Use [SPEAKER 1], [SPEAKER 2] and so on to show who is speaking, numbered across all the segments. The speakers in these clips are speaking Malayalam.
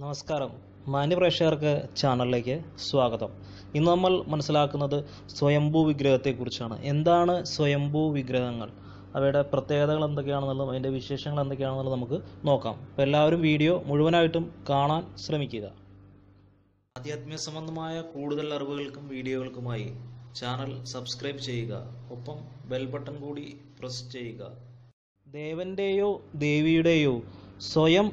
[SPEAKER 1] നമസ്കാരം മാന്യ പ്രേക്ഷകർക്ക് ചാനലിലേക്ക് സ്വാഗതം ഇന്ന് നമ്മൾ മനസ്സിലാക്കുന്നത് സ്വയംഭൂ വിഗ്രഹത്തെക്കുറിച്ചാണ് എന്താണ് സ്വയംഭൂ വിഗ്രഹങ്ങൾ അവയുടെ പ്രത്യേകതകൾ എന്തൊക്കെയാണെന്നുള്ളതും അതിൻ്റെ വിശേഷങ്ങൾ എന്തൊക്കെയാണെന്നുള്ളത് നമുക്ക് നോക്കാം അപ്പം എല്ലാവരും വീഡിയോ മുഴുവനായിട്ടും കാണാൻ ശ്രമിക്കുക ആധ്യാത്മിക സംബന്ധമായ കൂടുതൽ അറിവുകൾക്കും വീഡിയോകൾക്കുമായി ചാനൽ സബ്സ്ക്രൈബ് ചെയ്യുക ഒപ്പം ബെൽ ബട്ടൺ കൂടി പ്രസ് ചെയ്യുക ദേവന്റെയോ ദേവിയുടെയോ സ്വയം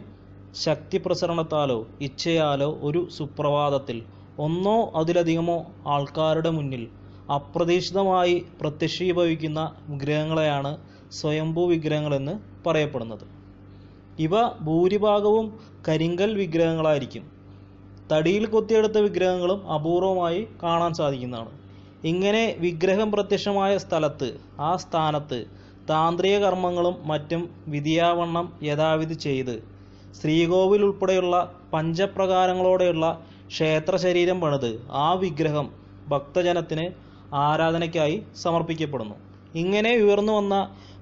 [SPEAKER 1] ശക്തിപ്രസരണത്താലോ ഇച്ഛയാലോ ഒരു സുപ്രഭാതത്തിൽ ഒന്നോ അതിലധികമോ ആൾക്കാരുടെ മുന്നിൽ അപ്രതീക്ഷിതമായി പ്രത്യക്ഷീഭവിക്കുന്ന വിഗ്രഹങ്ങളെയാണ് സ്വയംഭൂ വിഗ്രഹങ്ങളെന്ന് പറയപ്പെടുന്നത് ഇവ ഭൂരിഭാഗവും കരിങ്കൽ വിഗ്രഹങ്ങളായിരിക്കും തടിയിൽ കൊത്തിയെടുത്ത വിഗ്രഹങ്ങളും അപൂർവമായി കാണാൻ സാധിക്കുന്നതാണ് ഇങ്ങനെ വിഗ്രഹം പ്രത്യക്ഷമായ സ്ഥലത്ത് ആ സ്ഥാനത്ത് താന്ത്രിക കർമ്മങ്ങളും മറ്റും വിധിയാവണ്ണം യഥാവിധി ചെയ്ത് ശ്രീകോവിൽ ഉൾപ്പെടെയുള്ള പഞ്ചപ്രകാരങ്ങളോടെയുള്ള ക്ഷേത്ര ശരീരം പണിത് ആ വിഗ്രഹം ഭക്തജനത്തിന് ആരാധനയ്ക്കായി സമർപ്പിക്കപ്പെടുന്നു ഇങ്ങനെ ഉയർന്നു വന്ന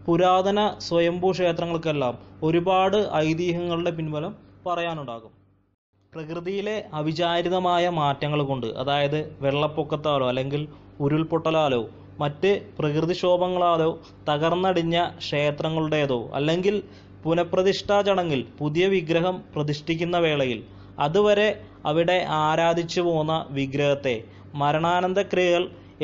[SPEAKER 1] പുരാതന സ്വയംഭൂ ക്ഷേത്രങ്ങൾക്കെല്ലാം ഒരുപാട് ഐതിഹ്യങ്ങളുടെ പിൻബലം പറയാനുണ്ടാകും പ്രകൃതിയിലെ അവിചാരിതമായ മാറ്റങ്ങൾ കൊണ്ട് അതായത് വെള്ളപ്പൊക്കത്താലോ അല്ലെങ്കിൽ ഉരുൾപൊട്ടലാലോ മറ്റ് പ്രകൃതിക്ഷോഭങ്ങളാലോ തകർന്നടിഞ്ഞ ക്ഷേത്രങ്ങളുടേതോ അല്ലെങ്കിൽ പുനഃപ്രതിഷ്ഠാ ചടങ്ങിൽ പുതിയ വിഗ്രഹം പ്രതിഷ്ഠിക്കുന്ന വേളയിൽ അതുവരെ അവിടെ ആരാധിച്ചു പോന്ന വിഗ്രഹത്തെ മരണാനന്ത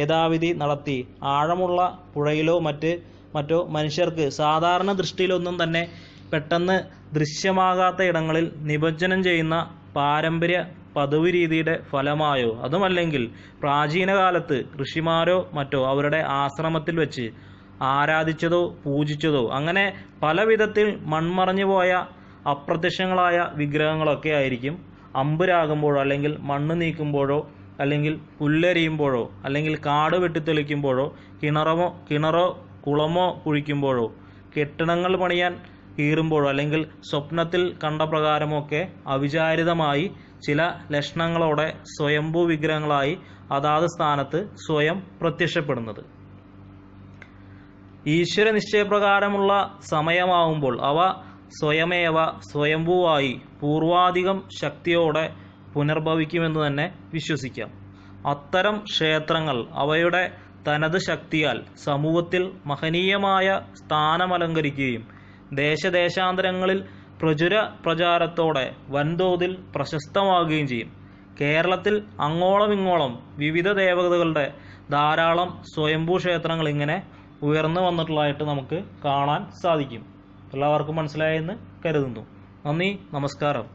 [SPEAKER 1] യഥാവിധി നടത്തി ആഴമുള്ള പുഴയിലോ മറ്റ് മറ്റോ മനുഷ്യർക്ക് സാധാരണ ദൃഷ്ടിയിലൊന്നും തന്നെ പെട്ടെന്ന് ദൃശ്യമാകാത്ത ഇടങ്ങളിൽ നിമജ്ജനം ചെയ്യുന്ന പാരമ്പര്യ പതിവ് രീതിയുടെ ഫലമായോ അതുമല്ലെങ്കിൽ പ്രാചീന ഋഷിമാരോ മറ്റോ അവരുടെ ആശ്രമത്തിൽ വെച്ച് ആരാധിച്ചതോ പൂജിച്ചതോ അങ്ങനെ പല വിധത്തിൽ മൺമറഞ്ഞു പോയ അപ്രത്യക്ഷങ്ങളായ വിഗ്രഹങ്ങളൊക്കെ ആയിരിക്കും അമ്പുരാകുമ്പോഴോ അല്ലെങ്കിൽ മണ്ണ് നീക്കുമ്പോഴോ അല്ലെങ്കിൽ പുല്ലെരിയുമ്പോഴോ അല്ലെങ്കിൽ കാട് വെട്ടിത്തെളിക്കുമ്പോഴോ കിണറമോ കിണറോ കുളമോ കുഴിക്കുമ്പോഴോ കെട്ടിടങ്ങൾ പണിയാൻ കീറുമ്പോഴോ അല്ലെങ്കിൽ സ്വപ്നത്തിൽ കണ്ട പ്രകാരമൊക്കെ അവിചാരിതമായി ചില ലക്ഷണങ്ങളോടെ സ്വയംഭൂ വിഗ്രഹങ്ങളായി അതാത് സ്ഥാനത്ത് സ്വയം പ്രത്യക്ഷപ്പെടുന്നത് ഈശ്വര നിശ്ചയപ്രകാരമുള്ള സമയമാവുമ്പോൾ അവ സ്വയമേവ സ്വയംഭൂവായി പൂർവാധികം ശക്തിയോടെ പുനർഭവിക്കുമെന്ന് തന്നെ വിശ്വസിക്കാം അത്തരം ക്ഷേത്രങ്ങൾ അവയുടെ തനത് ശക്തിയാൽ സമൂഹത്തിൽ മഹനീയമായ സ്ഥാനമലങ്കരിക്കുകയും ദേശദേശാന്തരങ്ങളിൽ പ്രചുര പ്രചാരത്തോടെ വൻതോതിൽ പ്രശസ്തമാകുകയും ചെയ്യും കേരളത്തിൽ അങ്ങോളം ഇങ്ങോളം വിവിധ ദേവതകളുടെ ധാരാളം സ്വയംഭൂ ക്ഷേത്രങ്ങൾ ഇങ്ങനെ ഉയർന്നു വന്നിട്ടുള്ളതായിട്ട് നമുക്ക് കാണാൻ സാധിക്കും എല്ലാവർക്കും മനസ്സിലായെന്ന് കരുതുന്നു നന്ദി നമസ്കാരം